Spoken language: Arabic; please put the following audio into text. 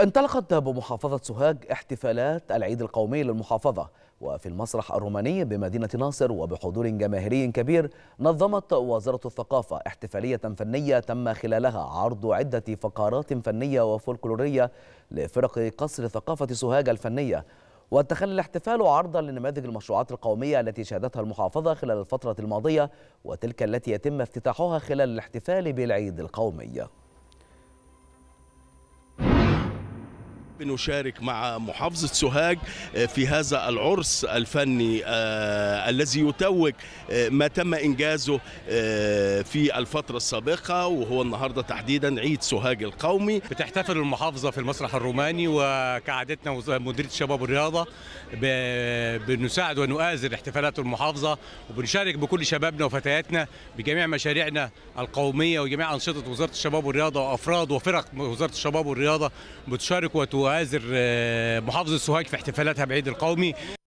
انطلقت بمحافظة سوهاج احتفالات العيد القومي للمحافظة وفي المسرح الروماني بمدينة ناصر وبحضور جماهيري كبير نظمت وزارة الثقافة احتفالية فنية تم خلالها عرض عدة فقرات فنية وفولكلورية لفرق قصر ثقافة سوهاج الفنية وتخلى الاحتفال عرضا لنماذج المشروعات القومية التي شهدتها المحافظة خلال الفترة الماضية وتلك التي يتم افتتاحها خلال الاحتفال بالعيد القومي نشارك مع محافظة سوهاج آه، في هذا العرس الفني آه، الذي يتوج آه، ما تم إنجازه في الفترة السابقة وهو النهاردة تحديدا عيد سوهاج القومي بتحتفل المحافظة في المسرح الروماني وكعادتنا مديرية الشباب والرياضة بنساعد ونؤازر احتفالات المحافظة وبنشارك بكل شبابنا وفتياتنا بجميع مشاريعنا القومية وجميع أنشطة وزارة الشباب والرياضة وأفراد وفرق وزارة الشباب والرياضة بتشارك وتو أعازر آه، محافظة سوهاج في احتفالاتها بعيد القومي